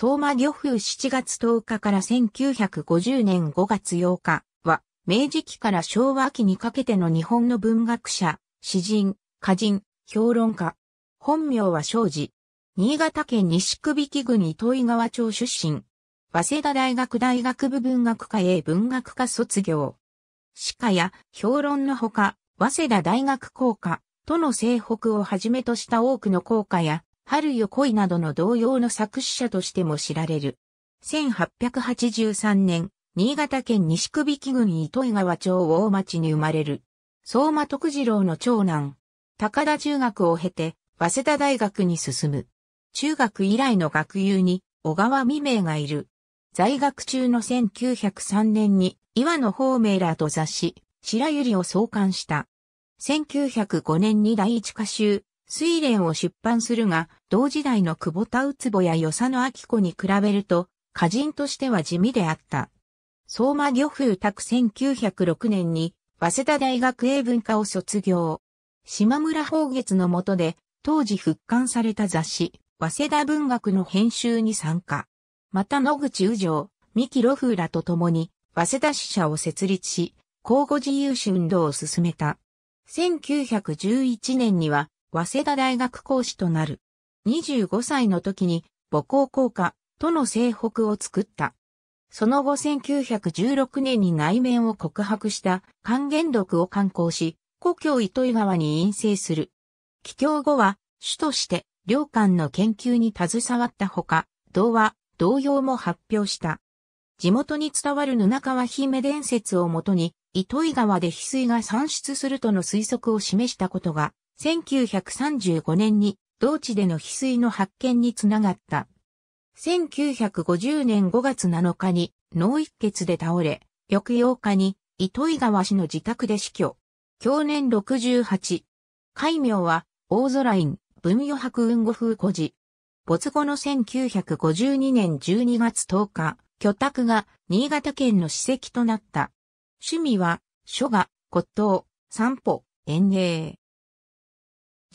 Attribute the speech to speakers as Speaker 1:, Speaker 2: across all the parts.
Speaker 1: 相馬漁夫7月10日から1950年5月8日は、明治期から昭和期にかけての日本の文学者、詩人、歌人、評論家。本名は庄司。新潟県西首引郡糸井川町出身。早稲田大学大学部文学科へ文学科卒業。歯科や評論のほか、早稲田大学校歌、都の西北をはじめとした多くの校歌や春よ恋などの同様の作詞者としても知られる。1883年、新潟県西首引郡糸井川町大町に生まれる。相馬徳次郎の長男。高田中学を経て、早稲田大学に進む。中学以来の学友に、小川未明がいる。在学中の1903年に、岩野法明らと雑誌、白百合を創刊した。1905年に第一歌集、水蓮を出版するが、同時代の久保田宇壺や与佐野明子に比べると、歌人としては地味であった。相馬漁風宅1906年に、早稲田大学英文科を卒業。島村宝月の下で、当時復刊された雑誌、早稲田文学の編集に参加。また野口宇城、三木露風らと共に、早稲田支社を設立し、交互自由主運動を進めた。1911年には、早稲田大学講師となる。25歳の時に母校校歌、との西北を作った。その後1916年に内面を告白した還元録を刊行し、故郷糸魚川に陰性する。帰郷後は、主として、領館の研究に携わったほか、童話、童謡も発表した。地元に伝わる布川姫伝説をもとに、糸魚川で翡翠が産出するとの推測を示したことが1935年に同地での翡翠の発見につながった。1950年5月7日に脳一血で倒れ、翌8日に糸井川氏の自宅で死去。去年68。戒名は、大空院、文与白雲語風古事。没後の1952年12月10日、居宅が新潟県の史跡となった。趣味は、書画、骨董、散歩、園芸。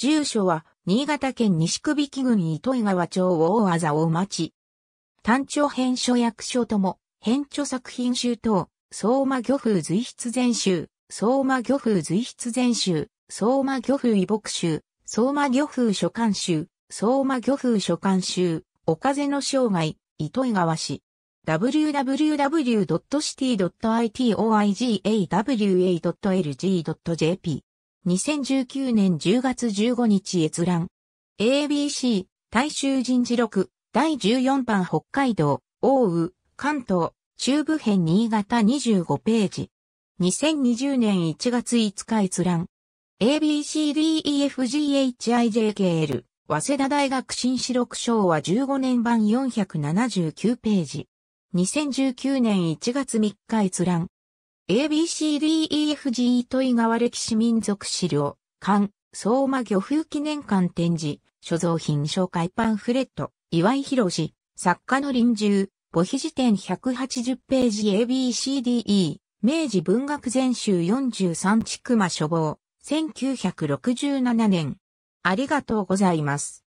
Speaker 1: 住所は、新潟県西首引郡糸井川町大和沢町。単調編書役所とも、編著作品集等、相馬漁風随筆全集、相馬漁風随筆全集、相馬漁風遺木集、相馬漁風書簡集、相馬漁風書簡集、お風の生涯、糸井川市。www.city.itoigawa.lg.jp 2019年10月15日閲覧。ABC、大衆人事録、第14版北海道、奥羽、関東、中部編新潟25ページ。2020年1月5日閲覧。ABCDEFGHIJKL、早稲田大学新史録昭和15年版479ページ。2019年1月3日閲覧。ABCDEFG 問井川歴史民族資料、館、相馬漁夫記念館展示、所蔵品紹介パンフレット、岩井博士、作家の臨終、母碑辞典180ページ ABCDE、明治文学全集43地区間書房、1967年。ありがとうございます。